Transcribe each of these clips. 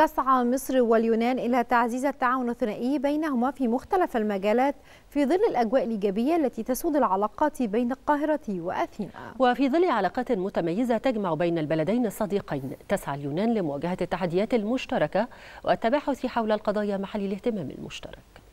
تسعى مصر واليونان إلى تعزيز التعاون الثنائي بينهما في مختلف المجالات في ظل الأجواء الإيجابية التي تسود العلاقات بين القاهرة وأثينا وفي ظل علاقات متميزة تجمع بين البلدين الصديقين تسعى اليونان لمواجهة التحديات المشتركة والتباحث حول القضايا محل الاهتمام المشترك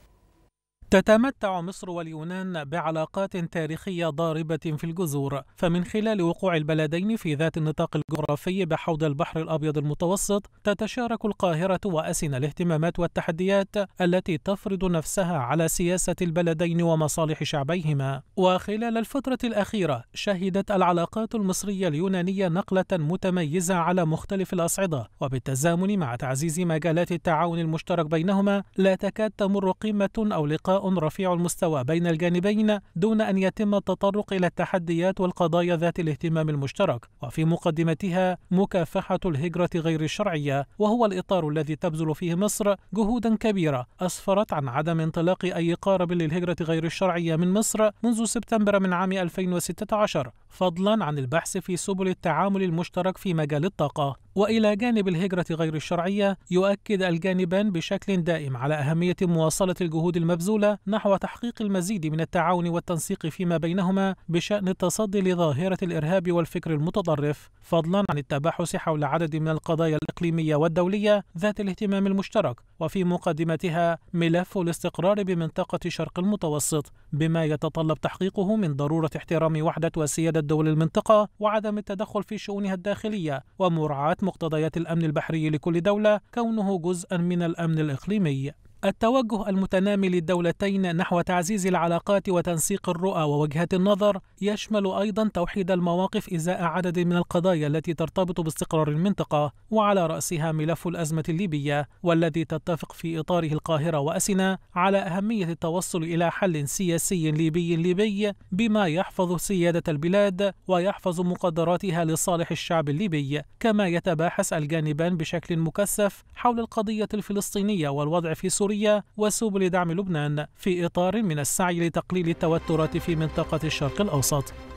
تتمتع مصر واليونان بعلاقات تاريخية ضاربة في الجذور، فمن خلال وقوع البلدين في ذات النطاق الجغرافي بحوض البحر الأبيض المتوسط، تتشارك القاهرة وأسن الاهتمامات والتحديات التي تفرض نفسها على سياسة البلدين ومصالح شعبيهما. وخلال الفترة الأخيرة، شهدت العلاقات المصرية اليونانية نقلة متميزة على مختلف الأصعدة، وبالتزامن مع تعزيز مجالات التعاون المشترك بينهما، لا تكاد تمر قمة أو لقاء رفيع المستوى بين الجانبين دون ان يتم التطرق الى التحديات والقضايا ذات الاهتمام المشترك وفي مقدمتها مكافحه الهجره غير الشرعيه وهو الاطار الذي تبذل فيه مصر جهودا كبيره اسفرت عن عدم انطلاق اي قارب للهجره غير الشرعيه من مصر منذ سبتمبر من عام 2016 فضلا عن البحث في سبل التعامل المشترك في مجال الطاقة والى جانب الهجره غير الشرعيه يؤكد الجانبان بشكل دائم على اهميه مواصله الجهود المبذوله نحو تحقيق المزيد من التعاون والتنسيق فيما بينهما بشان التصدي لظاهره الارهاب والفكر المتطرف فضلا عن التباحث حول عدد من القضايا الاقليميه والدوليه ذات الاهتمام المشترك وفي مقدمتها ملف الاستقرار بمنطقه شرق المتوسط بما يتطلب تحقيقه من ضروره احترام وحده وسياده الدول المنطقة وعدم التدخل في شؤونها الداخلية ومراعاة مقتضيات الأمن البحري لكل دولة كونه جزءا من الأمن الإقليمي التوجه المتنامي للدولتين نحو تعزيز العلاقات وتنسيق الرؤى ووجهة النظر يشمل أيضا توحيد المواقف إزاء عدد من القضايا التي ترتبط باستقرار المنطقة وعلى رأسها ملف الأزمة الليبية والذي تتفق في إطاره القاهرة وأسنا على أهمية التوصل إلى حل سياسي ليبي ليبي بما يحفظ سيادة البلاد ويحفظ مقدراتها لصالح الشعب الليبي كما يتباحث الجانبان بشكل مكثف حول القضية الفلسطينية والوضع في سوريا سوريا وسبل دعم لبنان في إطار من السعي لتقليل التوترات في منطقة الشرق الأوسط